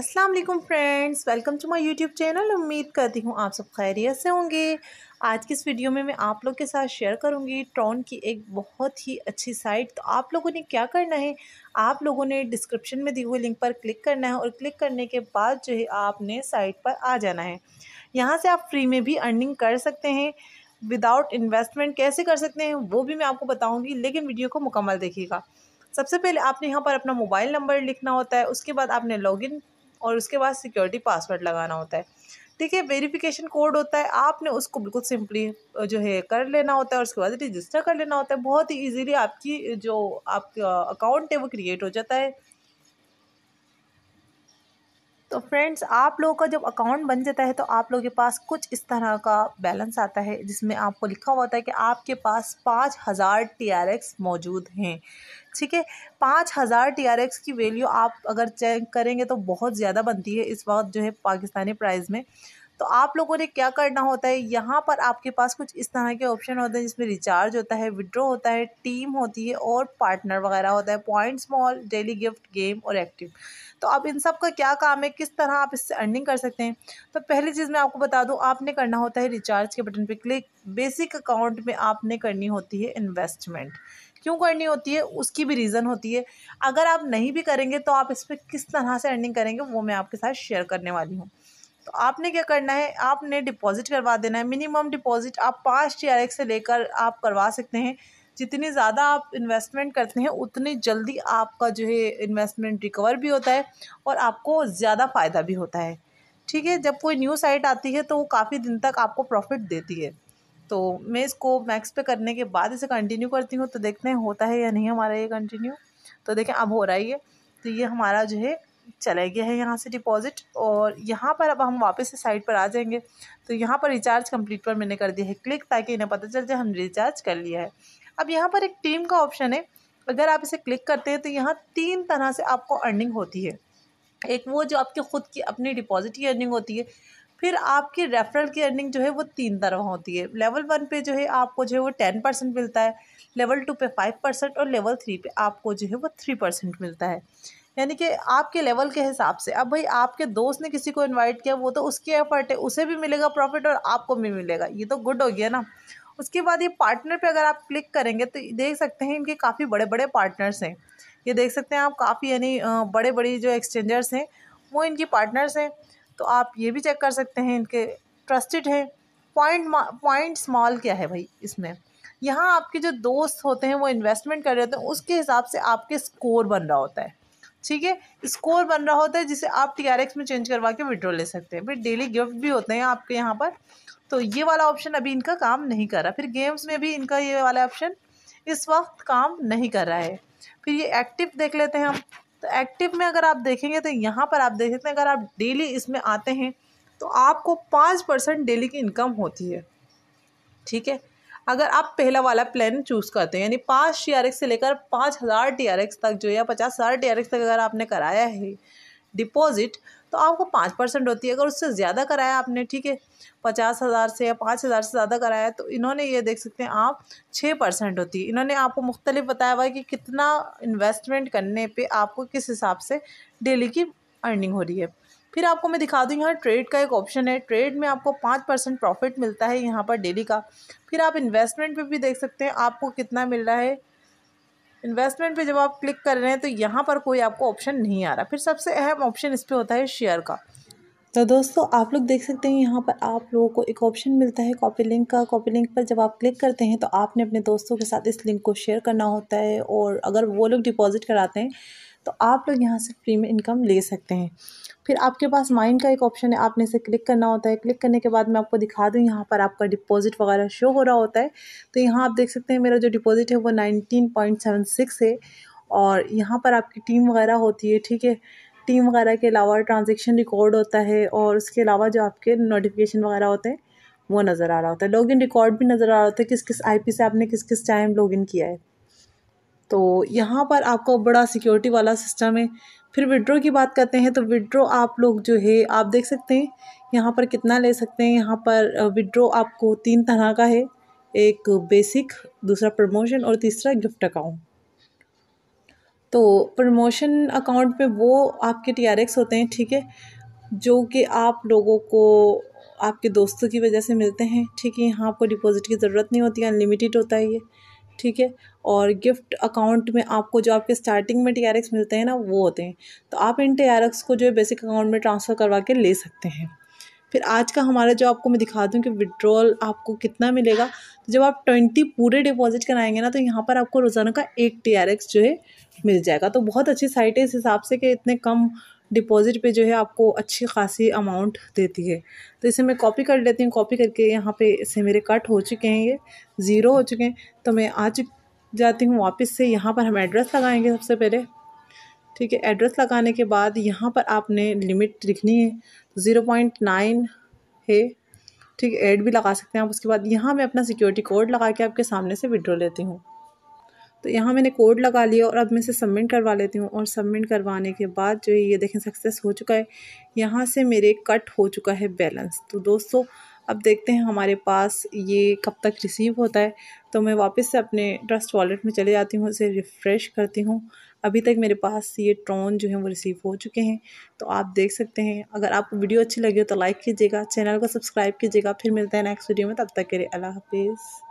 Aslam friends welcome to my YouTube channel उम्मीद करती हूँ आप सब खैरियत से होंगे आज की इस वीडियो में मैं आप लोग के साथ शेयर करूँगी ट्रॉन की एक बहुत ही अच्छी साइट तो आप लोगों ने क्या करना है आप लोगों ने डिस्क्रिप्शन में दी हुई लिंक पर क्लिक करना है और क्लिक करने के बाद जो है आपने साइट पर आ जाना है यहाँ से आप फ्री में भी अर्निंग कर सकते हैं विदाउट इन्वेस्टमेंट कैसे कर सकते हैं वो भी मैं आपको बताऊँगी लेकिन वीडियो को मुकम्मल देखिएगा सबसे पहले आपने यहाँ पर अपना मोबाइल नंबर लिखना होता है उसके बाद आपने लॉगिन और उसके बाद सिक्योरिटी पासवर्ड लगाना होता है ठीक है वेरिफिकेशन कोड होता है आपने उसको बिल्कुल सिंपली जो है कर लेना होता है और उसके बाद रजिस्टर कर लेना होता है बहुत ही ईजीली आपकी जो आपका अकाउंट है वो क्रिएट हो जाता है तो फ्रेंड्स आप लोगों का जब अकाउंट बन जाता है तो आप लोगों के पास कुछ इस तरह का बैलेंस आता है जिसमें आपको लिखा हुआ होता है कि आपके पास पाँच हज़ार टी मौजूद हैं ठीक है पाँच हज़ार टी की वैल्यू आप अगर चेक करेंगे तो बहुत ज़्यादा बनती है इस वक्त जो है पाकिस्तानी प्राइस में तो आप लोगों ने क्या करना होता है यहाँ पर आपके पास कुछ इस तरह के ऑप्शन होते हैं जिसमें रिचार्ज होता है विड्रो होता है टीम होती है और पार्टनर वगैरह होता है point small daily gift game और एक्टिव तो अब इन सब का क्या काम है किस तरह आप इससे अर्निंग कर सकते हैं तो पहली चीज़ मैं आपको बता दूँ आपने करना होता है रिचार्ज के बटन पर क्लिक बेसिक अकाउंट में आपने करनी होती है इन्वेस्टमेंट क्यों करनी होती है उसकी भी रीज़न होती है अगर आप नहीं भी करेंगे तो आप इस पर किस तरह से अर्निंग करेंगे वो मैं आपके साथ शेयर करने वाली हूँ तो आपने क्या करना है आपने डिपॉज़िट करवा देना है मिनिमम डिपॉज़िट आप पाँच टी से लेकर आप करवा सकते हैं जितनी ज़्यादा आप इन्वेस्टमेंट करते हैं उतनी जल्दी आपका जो है इन्वेस्टमेंट रिकवर भी होता है और आपको ज़्यादा फ़ायदा भी होता है ठीक है जब कोई न्यू साइट आती है तो वो काफ़ी दिन तक आपको प्रॉफिट देती है तो मैं इसको मैक्स पे करने के बाद इसे कंटिन्यू करती हूँ तो देखते हैं होता है या नहीं हमारा ये कंटिन्यू तो देखें अब हो रहा है ये तो ये हमारा जो है चला गया है यहाँ से डिपॉज़िट और यहाँ पर अब हम वापस से साइट पर आ जाएंगे तो यहाँ पर रिचार्ज कंप्लीट पर मैंने कर दिया है क्लिक ताकि इन्हें पता चल जाए हम रिचार्ज कर लिया है अब यहाँ पर एक टीम का ऑप्शन है अगर आप इसे क्लिक करते हैं तो यहाँ तीन तरह से आपको अर्निंग होती है एक वो जो आपके ख़ुद की अपनी डिपॉज़िट की अर्निंग होती है फिर आपकी रेफरल की अर्निंग जो है वो तीन तरह होती है लेवल वन पे जो है आपको जो है वो टेन परसेंट मिलता है लेवल टू पे फाइव परसेंट और लेवल थ्री पे आपको जो है वो थ्री परसेंट मिलता है यानी कि आपके लेवल के हिसाब से अब भाई आपके दोस्त ने किसी को इनवाइट किया वो तो उसकी एफर्ट है उसे भी मिलेगा प्रॉफिट और आपको भी मिलेगा ये तो गुड हो गया ना उसके बाद ये पार्टनर पे अगर आप क्लिक करेंगे तो देख सकते हैं इनके काफ़ी बड़े बड़े पार्टनर्स हैं ये देख सकते हैं आप काफ़ी यानी बड़े बड़े जो एक्सचेंजर्स हैं वो इनकी पार्टनर्स हैं तो आप ये भी चेक कर सकते हैं इनके ट्रस्टेड हैं पॉइंट पॉइंट स्मॉल क्या है भाई इसमें यहाँ आपके जो दोस्त होते हैं वो इन्वेस्टमेंट कर रहे होते हैं उसके हिसाब से आपके स्कोर बन रहा होता है ठीक है स्कोर बन रहा होता है जिसे आप टी आर एक्स में चेंज करवा के विड्रॉ ले सकते हैं फिर डेली गिफ्ट भी होते हैं आपके यहाँ पर तो ये वाला ऑप्शन अभी इनका काम नहीं कर रहा फिर गेम्स में भी इनका ये वाला ऑप्शन इस वक्त काम नहीं कर रहा है फिर ये एक्टिव देख लेते हैं हम तो एक्टिव में अगर आप देखेंगे तो यहाँ पर आप देख सकते हैं अगर आप डेली इसमें आते हैं तो आपको पाँच परसेंट डेली की इनकम होती है ठीक है अगर आप पहला वाला प्लान चूज़ करते हैं यानी पाँच टी आर एक्स से लेकर पाँच हज़ार टी आर एक्स तक जो या पचास हज़ार टी आर एक्स तक अगर आपने कराया है डिपॉजिट तो आपको पाँच परसेंट होती है अगर उससे ज़्यादा कराया आपने ठीक है पचास हज़ार से या पाँच हज़ार से ज़्यादा कराया तो इन्होंने ये देख सकते हैं आप छः परसेंट होती है इन्होंने आपको मुख्तलिफ बताया हुआ है कि कितना इन्वेस्टमेंट करने पे आपको किस हिसाब से डेली की अर्निंग हो रही है फिर आपको मैं दिखा दूँ यहाँ ट्रेड का एक ऑप्शन है ट्रेड में आपको पाँच परसेंट प्रॉफिट मिलता है यहाँ पर डेली का फिर आप इन्वेस्टमेंट पे भी देख सकते हैं आपको कितना मिल रहा है इन्वेस्टमेंट पे जब आप क्लिक कर रहे हैं तो यहाँ पर कोई आपको ऑप्शन नहीं आ रहा फिर सबसे अहम ऑप्शन इस पर होता है शेयर का तो दोस्तों आप लोग देख सकते हैं यहाँ पर आप लोगों को एक ऑप्शन मिलता है कॉपी लिंक का कॉपी लिंक पर जब आप क्लिक करते हैं तो आपने अपने दोस्तों के साथ इस लिंक को शेयर करना होता है और अगर वो लोग डिपॉजिट कराते हैं तो आप लोग यहाँ से फ्री में इनकम ले सकते हैं फिर आपके पास माइंड का एक ऑप्शन है आपने इसे क्लिक करना होता है क्लिक करने के बाद मैं आपको दिखा दूँ यहाँ पर आपका डिपॉजिट वगैरह शो हो रहा होता है तो यहाँ आप देख सकते हैं मेरा जो डिपॉजिट है वो नाइनटीन पॉइंट सेवन सिक्स है और यहाँ पर आपकी टीम वगैरह होती है ठीक है टीम वगैरह के अलावा ट्रांजेक्शन रिकॉर्ड होता है और उसके अलावा जो आपके नोटिफिकेशन वगैरह होते हैं वो नज़र आ रहा होता है लॉगिन रिकॉर्ड भी नज़र आ रहा होता है किस किस आईपी से आपने किस किस टाइम लॉगिन किया है तो यहाँ पर आपको बड़ा सिक्योरिटी वाला सिस्टम है फिर विड्रो की बात करते हैं तो विड्रो आप लोग जो है आप देख सकते हैं यहाँ पर कितना ले सकते हैं यहाँ पर विड्रो आपको तीन तरह का है एक बेसिक दूसरा प्रमोशन और तीसरा गिफ्ट अकाउंट तो प्रमोशन अकाउंट में वो आपके टी होते हैं ठीक है जो कि आप लोगों को आपके दोस्तों की वजह से मिलते हैं ठीक है यहाँ आपको डिपॉज़िट की ज़रूरत नहीं होती अनलिमिटेड होता है ये ठीक है और गिफ्ट अकाउंट में आपको जो आपके स्टार्टिंग में टी मिलते हैं ना वो होते हैं तो आप इन टी को जो है बेसिक अकाउंट में ट्रांसफ़र करवा के ले सकते हैं फिर आज का हमारा जो आपको मैं दिखा दूँ कि विड्रॉल आपको कितना मिलेगा तो जब आप ट्वेंटी पूरे डिपॉजिट कराएंगे ना तो यहाँ पर आपको रोज़ाना का एक टी जो है मिल जाएगा तो बहुत अच्छी साइट है इस हिसाब से कि इतने कम डिपॉज़िट पे जो है आपको अच्छी खासी अमाउंट देती है तो इसे मैं कॉपी कर लेती हूँ कॉपी करके यहाँ पे इसे मेरे कट हो चुके हैं ये ज़ीरो हो चुके हैं तो मैं आ जाती हूँ वापस से यहाँ पर हम एड्रेस लगाएंगे सबसे पहले ठीक है एड्रेस लगाने के बाद यहाँ पर आपने लिमिट लिखनी है ज़ीरो पॉइंट नाइन है ठीक है एड भी लगा सकते हैं आप उसके बाद यहाँ मैं अपना सिक्योरिटी कोड लगा के आपके सामने से विड्रॉ लेती हूँ तो यहाँ मैंने कोड लगा लिया और अब मैं इसे सबमिट करवा लेती हूँ और सबमिट करवाने के बाद जो है ये देखें सक्सेस हो चुका है यहाँ से मेरे कट हो चुका है बैलेंस तो दोस्तों अब देखते हैं हमारे पास ये कब तक रिसीव होता है तो मैं वापस से अपने ट्रस्ट वॉलेट में चले जाती हूँ इसे रिफ़्रेश करती हूँ अभी तक मेरे पास ये ट्रोन जो है वो रिसीव हो चुके हैं तो आप देख सकते हैं अगर आपको वीडियो अच्छी लगी हो तो लाइक कीजिएगा चैनल को सब्सक्राइब कीजिएगा फिर मिलते हैं नेक्स्ट वीडियो में तब तक के लिए अल्लाह हाफिज़